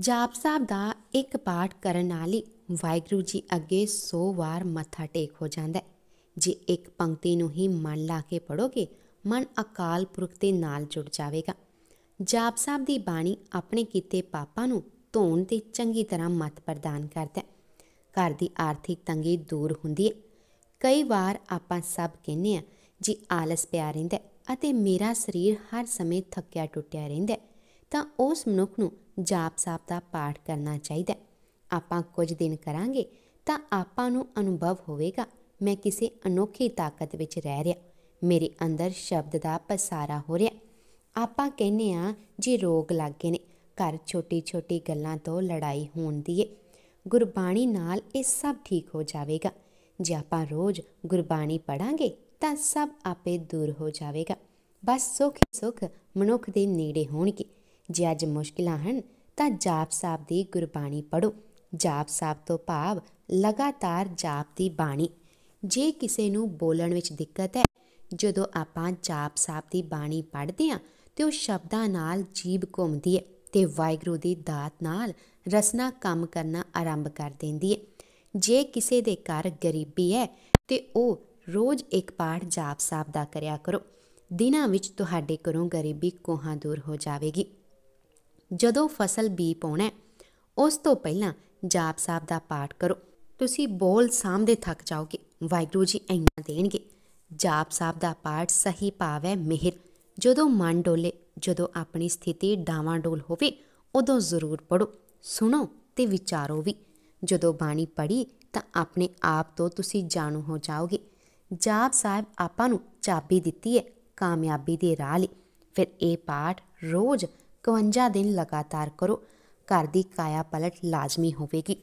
ਜਾਪ ਸਾਹਿਬ ਦਾ ਇੱਕ ਪਾਠ ਕਰਨ ਨਾਲ ਹੀ ਵਾਹਿਗੁਰੂ ਜੀ ਅੱਗੇ 100 ਵਾਰ ਮੱਥਾ ਟੇਕ ਹੋ ਜਾਂਦਾ ਹੈ ਜੇ ਇੱਕ ਪੰਕਤੀ ਨੂੰ ਹੀ ਮਨ ਲਾ ਕੇ ਪੜੋਗੇ ਮਨ ਅਕਾਲ ਪੁਰਖ ਦੇ ਨਾਲ ਜੁੜ ਜਾਵੇਗਾ ਜਾਪ ਸਾਹਿਬ ਦੀ ਬਾਣੀ ਆਪਣੇ ਕੀਤੇ ਪਾਪਾਂ ਨੂੰ ਧੋਣ ਤੇ ਚੰਗੀ ਤਰ੍ਹਾਂ ਮਤ ਪ੍ਰਦਾਨ ਕਰਦਾ ਹੈ ਘਰ ਦੀ ਆਰਥਿਕ ਤੰਗੀ ਦੂਰ ਹੁੰਦੀ ਹੈ ਕਈ ਵਾਰ ਆਪਾਂ ਸਭ ਕਹਿੰਨੇ ਆ ਜੀ ਆਲਸ ਪਿਆ ਰਹਿੰਦਾ ਅਤੇ ਮੇਰਾ ਸਰੀਰ ਹਰ ਸਮੇਂ ਥੱਕਿਆ ਟੁੱਟਿਆ ਰਹਿੰਦਾ ਤਾਂ ਉਸ ਮਨੁੱਖ ਨੂੰ ਜਾਪ ਸਾਪ ਦਾ ਪਾਠ ਕਰਨਾ ਚਾਹੀਦਾ ਆਪਾਂ ਕੁਝ ਦਿਨ ਕਰਾਂਗੇ ਤਾਂ ਆਪਾਂ ਨੂੰ ਅਨੁਭਵ ਹੋਵੇਗਾ ਮੈਂ ਕਿਸੇ ਅਨੋਖੀ ਤਾਕਤ ਵਿੱਚ ਰਹਿ ਰਿਹਾ ਮੇਰੇ ਅੰਦਰ ਸ਼ਬਦ ਦਾ ਪਸਾਰਾ ਹੋ ਰਿਹਾ ਆਪਾਂ ਕਹਿੰਨੇ ਆ ਜੀ ਰੋਗ ਲੱਗ ਗਏ ਨੇ ਘਰ ਛੋਟੀ-ਛੋਟੀ ਗੱਲਾਂ ਤੋਂ ਲੜਾਈ ਹੋਣ ਦੀ ਏ ਗੁਰਬਾਣੀ ਨਾਲ ਇਹ ਸਭ ਠੀਕ ਹੋ ਜਾਵੇਗਾ ਜੇ ਆਪਾਂ ਰੋਜ਼ ਗੁਰਬਾਣੀ ਪੜਾਂਗੇ ਤਾਂ ਸਭ ਆਪੇ ਦੂਰ ਹੋ ਜਾਵੇਗਾ ਬਸ ਸੁਖ ਸੁਖ ਮਨੁੱਖ ਦੇ ਨੇੜੇ ਹੋਣਗੇ ਜੇ ਅੱਜ ਮੁਸ਼ਕਿਲਾਂ ਹਨ ਤਾਂ ਜਾਪ ਸਾਹਿਬ ਦੀ ਗੁਰਬਾਣੀ ਪੜੋ ਜਾਪ ਸਾਹਿਬ ਤੋਂ ਭਾਵ ਲਗਾਤਾਰ ਜਾਪ ਦੀ ਬਾਣੀ ਜੇ ਕਿਸੇ ਨੂੰ ਬੋਲਣ ਵਿੱਚ ਦਿੱਕਤ ਹੈ ਜਦੋਂ ਆਪਾਂ ਜਾਪ ਸਾਹਿਬ ਦੀ ਬਾਣੀ ਪੜ੍ਹਦੇ ਹਾਂ ਤੇ ਉਹ ਸ਼ਬਦਾਂ ਨਾਲ ਜੀਬ ਘੁੰਮਦੀ ਹੈ ਤੇ ਵਾਇਗਰੂ ਦੀ ਦਾਤ ਨਾਲ ਰਸਨਾ ਕੰਮ ਕਰਨਾ ਆਰੰਭ ਕਰ ਦਿੰਦੀ ਹੈ ਜੇ ਕਿਸੇ ਦੇ ਘਰ ਗਰੀਬੀ ਹੈ ਤੇ ਉਹ ਰੋਜ਼ ਇੱਕ ਪਾਠ ਜਾਪ ਸਾਹਿਬ ਦਾ ਕਰਿਆ ਕਰੋ ਦਿਨਾਂ ਵਿੱਚ ਤੁਹਾਡੇ ਘਰੋਂ ਗਰੀਬੀ ਕੋਹਾਂ ਦੂਰ ਹੋ ਜਾਵੇਗੀ ਜਦੋਂ ਫਸਲ ਬੀ ਪਾਉਣਾ ਉਸ ਤੋਂ ਪਹਿਲਾਂ ਜਾਪ ਸਾਹਿਬ ਦਾ ਪਾਠ ਕਰੋ ਤੁਸੀਂ ਬੋਲ ਸਾਹਮਣੇ ਥੱਕ ਜਾਓਗੇ ਵਾਹਿਗੁਰੂ ਜੀ ਐਨਾ ਦੇਣਗੇ ਜਾਪ ਸਾਹਿਬ ਦਾ ਪਾਠ ਸਹੀ ਪਾਵੇ ਮਿਹਰ ਜਦੋਂ ਮਨ ਡੋਲੇ ਜਦੋਂ ਆਪਣੀ ਸਥਿਤੀ ਡਾਵਾਂ ਡੋਲ ਹੋਵੇ ਉਦੋਂ ਜ਼ਰੂਰ ਪੜੋ ਸੁਣੋ ਤੇ ਵਿਚਾਰੋ ਵੀ ਜਦੋਂ ਬਾਣੀ ਪੜੀ ਤਾਂ ਆਪਣੇ ਆਪ ਤੋਂ ਤੁਸੀਂ ਜਾਣੂ ਹੋ ਜਾਓਗੇ ਜਾਪ ਸਾਹਿਬ ਆਪਾਂ ਨੂੰ ਚਾਬੀ ਦਿੱਤੀ ਹੈ ਕਾਮਯਾਬੀ ਦੇ ਰਾਹ ਲਈ ਫਿਰ ਇਹ ਪਾਠ ਰੋਜ਼ 51 ਦਿਨ ਲਗਾਤਾਰ ਕਰੋ ਘਰ ਦੀ ਕਾਇਆ ਪਲਟ ਲਾਜ਼ਮੀ ਹੋਵੇਗੀ